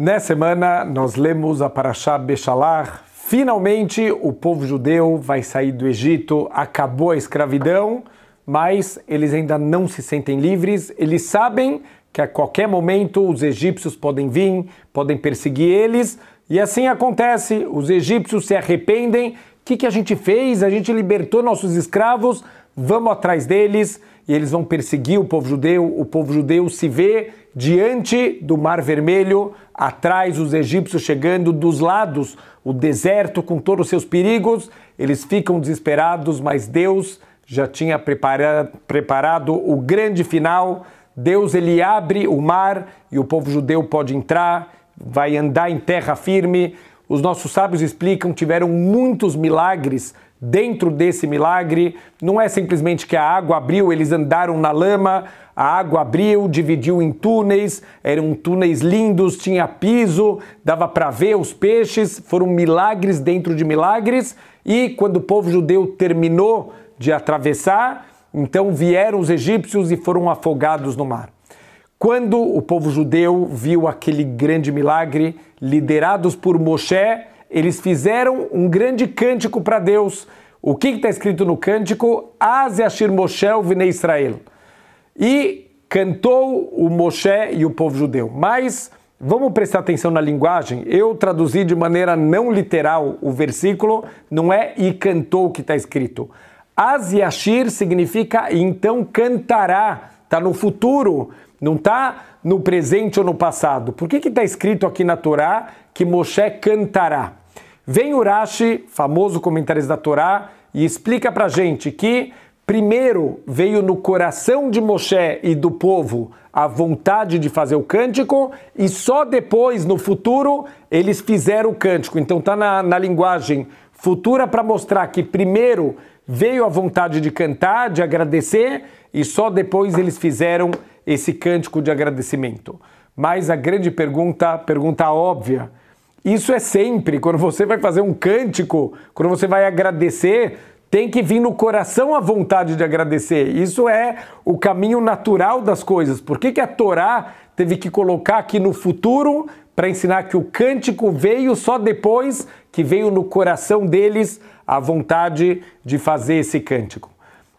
Nessa semana, nós lemos a Parashá Bechalar. Finalmente, o povo judeu vai sair do Egito, acabou a escravidão, mas eles ainda não se sentem livres. Eles sabem que a qualquer momento os egípcios podem vir, podem perseguir eles. E assim acontece: os egípcios se arrependem. O que, que a gente fez? A gente libertou nossos escravos, vamos atrás deles. E eles vão perseguir o povo judeu. O povo judeu se vê diante do Mar Vermelho, atrás os egípcios chegando dos lados, o deserto com todos os seus perigos, eles ficam desesperados, mas Deus já tinha preparado o grande final. Deus ele abre o mar e o povo judeu pode entrar, vai andar em terra firme. Os nossos sábios explicam, tiveram muitos milagres Dentro desse milagre, não é simplesmente que a água abriu, eles andaram na lama, a água abriu, dividiu em túneis, eram túneis lindos, tinha piso, dava para ver os peixes, foram milagres dentro de milagres. E quando o povo judeu terminou de atravessar, então vieram os egípcios e foram afogados no mar. Quando o povo judeu viu aquele grande milagre, liderados por Moisés eles fizeram um grande cântico para Deus. O que está escrito no cântico? Az Ashir Moshe Vine Israel. E cantou o Moshe e o povo judeu. Mas vamos prestar atenção na linguagem. Eu traduzi de maneira não literal o versículo, não é e cantou que está escrito. Az Yashir significa então cantará, está no futuro, não está no presente ou no passado. Por que está escrito aqui na Torá que Moshe cantará? Vem Urashi, famoso comentarista da Torá, e explica pra gente que primeiro veio no coração de Moshe e do povo a vontade de fazer o cântico e só depois, no futuro, eles fizeram o cântico. Então tá na, na linguagem futura para mostrar que primeiro veio a vontade de cantar, de agradecer e só depois eles fizeram esse cântico de agradecimento. Mas a grande pergunta, pergunta óbvia, isso é sempre. Quando você vai fazer um cântico, quando você vai agradecer, tem que vir no coração a vontade de agradecer. Isso é o caminho natural das coisas. Por que, que a Torá teve que colocar aqui no futuro para ensinar que o cântico veio só depois que veio no coração deles a vontade de fazer esse cântico?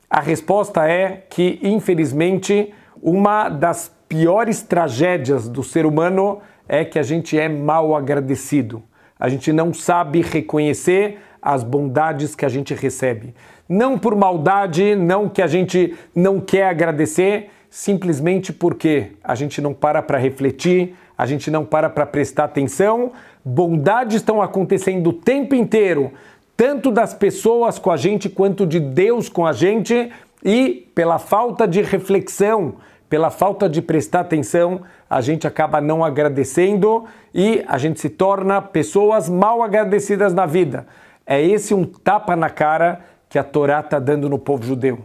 A resposta é que, infelizmente, uma das piores tragédias do ser humano é que a gente é mal agradecido. A gente não sabe reconhecer as bondades que a gente recebe. Não por maldade, não que a gente não quer agradecer, simplesmente porque a gente não para para refletir, a gente não para para prestar atenção. Bondades estão acontecendo o tempo inteiro, tanto das pessoas com a gente quanto de Deus com a gente, e pela falta de reflexão, pela falta de prestar atenção, a gente acaba não agradecendo e a gente se torna pessoas mal agradecidas na vida. É esse um tapa na cara que a Torá está dando no povo judeu.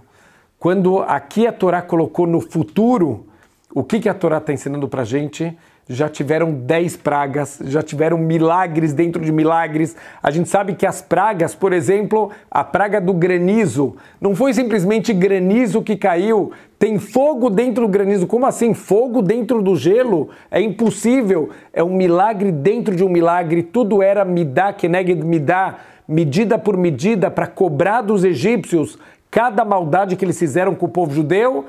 Quando aqui a Torá colocou no futuro, o que, que a Torá está ensinando para a gente? já tiveram 10 pragas, já tiveram milagres dentro de milagres. A gente sabe que as pragas, por exemplo, a praga do granizo, não foi simplesmente granizo que caiu, tem fogo dentro do granizo. Como assim? Fogo dentro do gelo? É impossível. É um milagre dentro de um milagre. Tudo era me midá, me dá, medida por medida, para cobrar dos egípcios cada maldade que eles fizeram com o povo judeu.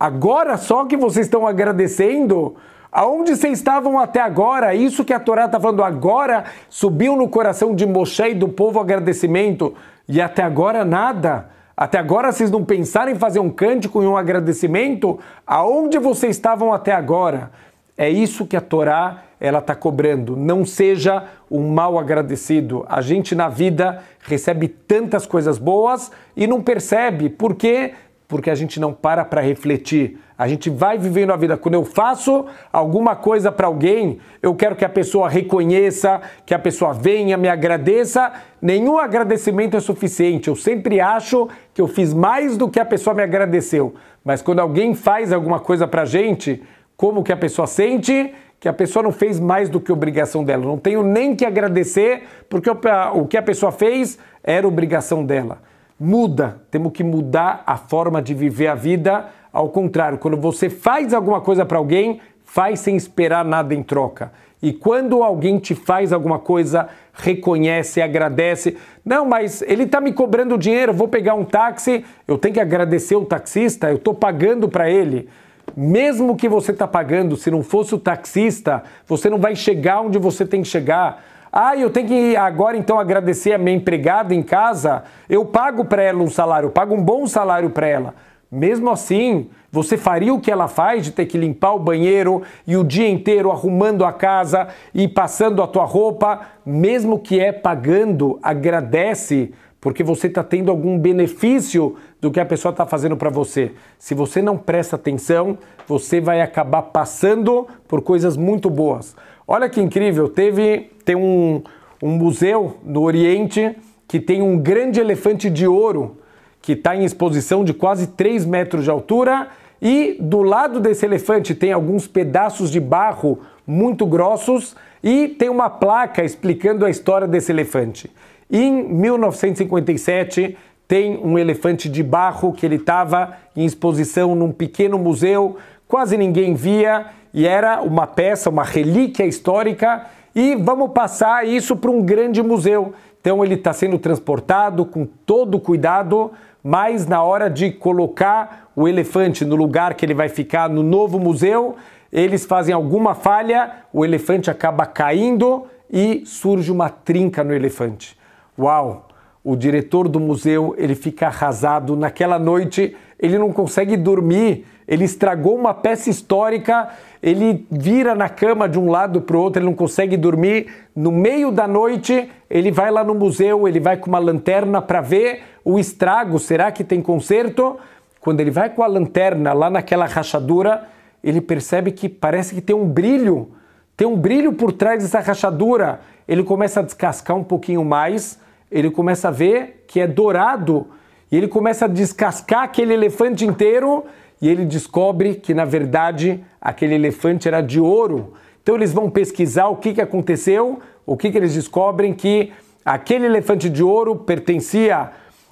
Agora só que vocês estão agradecendo Aonde vocês estavam até agora? Isso que a Torá está falando agora subiu no coração de Moshe e do povo agradecimento. E até agora nada. Até agora vocês não pensaram em fazer um cântico e um agradecimento? Aonde vocês estavam até agora? É isso que a Torá ela está cobrando. Não seja um mal agradecido. A gente na vida recebe tantas coisas boas e não percebe. Por quê? Porque a gente não para para refletir. A gente vai vivendo a vida. Quando eu faço alguma coisa para alguém, eu quero que a pessoa reconheça, que a pessoa venha, me agradeça. Nenhum agradecimento é suficiente. Eu sempre acho que eu fiz mais do que a pessoa me agradeceu. Mas quando alguém faz alguma coisa para a gente, como que a pessoa sente? Que a pessoa não fez mais do que obrigação dela. Não tenho nem que agradecer, porque o que a pessoa fez era obrigação dela. Muda. Temos que mudar a forma de viver a vida ao contrário, quando você faz alguma coisa para alguém, faz sem esperar nada em troca. E quando alguém te faz alguma coisa, reconhece, agradece. Não, mas ele está me cobrando dinheiro, vou pegar um táxi, eu tenho que agradecer o taxista, eu estou pagando para ele. Mesmo que você está pagando, se não fosse o taxista, você não vai chegar onde você tem que chegar. Ah, eu tenho que agora então agradecer a minha empregada em casa. Eu pago para ela um salário, eu pago um bom salário para ela. Mesmo assim, você faria o que ela faz de ter que limpar o banheiro e o dia inteiro arrumando a casa e passando a tua roupa, mesmo que é pagando, agradece, porque você está tendo algum benefício do que a pessoa está fazendo para você. Se você não presta atenção, você vai acabar passando por coisas muito boas. Olha que incrível, teve tem um, um museu no Oriente que tem um grande elefante de ouro que está em exposição de quase 3 metros de altura. E do lado desse elefante tem alguns pedaços de barro muito grossos e tem uma placa explicando a história desse elefante. Em 1957 tem um elefante de barro que ele estava em exposição num pequeno museu, quase ninguém via e era uma peça, uma relíquia histórica. E vamos passar isso para um grande museu. Então ele está sendo transportado com todo cuidado, mas na hora de colocar o elefante no lugar que ele vai ficar no novo museu, eles fazem alguma falha, o elefante acaba caindo e surge uma trinca no elefante. Uau! O diretor do museu ele fica arrasado naquela noite ele não consegue dormir, ele estragou uma peça histórica, ele vira na cama de um lado para o outro, ele não consegue dormir. No meio da noite, ele vai lá no museu, ele vai com uma lanterna para ver o estrago. Será que tem conserto? Quando ele vai com a lanterna lá naquela rachadura, ele percebe que parece que tem um brilho, tem um brilho por trás dessa rachadura. Ele começa a descascar um pouquinho mais, ele começa a ver que é dourado e ele começa a descascar aquele elefante inteiro e ele descobre que, na verdade, aquele elefante era de ouro. Então eles vão pesquisar o que, que aconteceu, o que, que eles descobrem que aquele elefante de ouro pertencia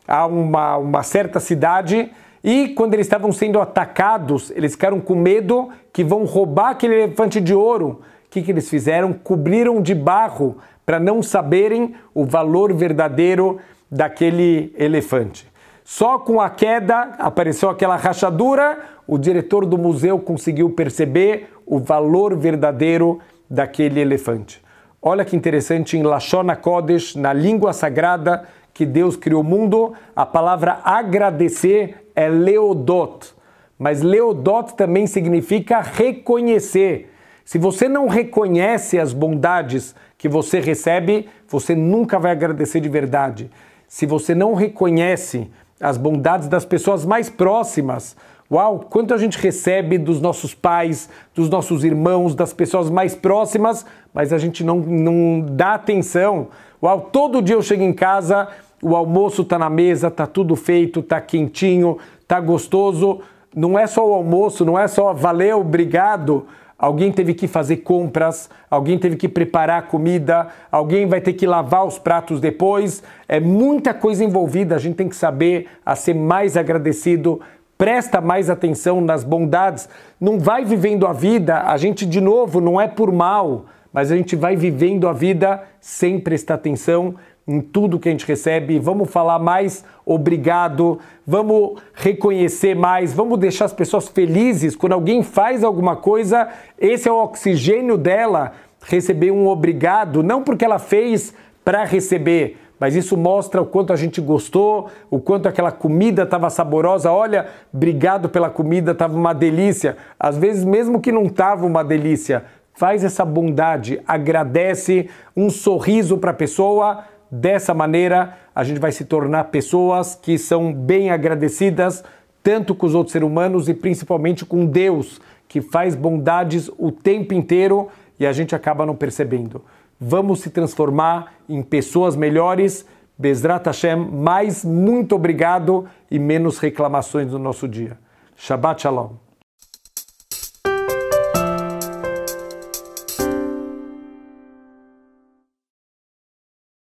a uma, uma certa cidade e quando eles estavam sendo atacados, eles ficaram com medo que vão roubar aquele elefante de ouro. O que, que eles fizeram? Cobriram de barro para não saberem o valor verdadeiro daquele elefante. Só com a queda, apareceu aquela rachadura, o diretor do museu conseguiu perceber o valor verdadeiro daquele elefante. Olha que interessante, em Lashon Kodesh, na língua sagrada que Deus criou o mundo, a palavra agradecer é leodot. Mas leodot também significa reconhecer. Se você não reconhece as bondades que você recebe, você nunca vai agradecer de verdade. Se você não reconhece as bondades das pessoas mais próximas. Uau, quanto a gente recebe dos nossos pais, dos nossos irmãos, das pessoas mais próximas, mas a gente não, não dá atenção. Uau, todo dia eu chego em casa, o almoço está na mesa, está tudo feito, está quentinho, está gostoso. Não é só o almoço, não é só valeu, obrigado alguém teve que fazer compras, alguém teve que preparar a comida, alguém vai ter que lavar os pratos depois. É muita coisa envolvida, a gente tem que saber a ser mais agradecido. Presta mais atenção nas bondades. Não vai vivendo a vida, a gente de novo não é por mal, mas a gente vai vivendo a vida sem prestar atenção, em tudo que a gente recebe, vamos falar mais obrigado, vamos reconhecer mais, vamos deixar as pessoas felizes. Quando alguém faz alguma coisa, esse é o oxigênio dela receber um obrigado, não porque ela fez para receber, mas isso mostra o quanto a gente gostou, o quanto aquela comida estava saborosa. Olha, obrigado pela comida, estava uma delícia. Às vezes, mesmo que não estava uma delícia, faz essa bondade, agradece, um sorriso para a pessoa Dessa maneira, a gente vai se tornar pessoas que são bem agradecidas, tanto com os outros seres humanos e principalmente com Deus, que faz bondades o tempo inteiro e a gente acaba não percebendo. Vamos se transformar em pessoas melhores. Bezrat Hashem, mais muito obrigado e menos reclamações no nosso dia. Shabbat Shalom.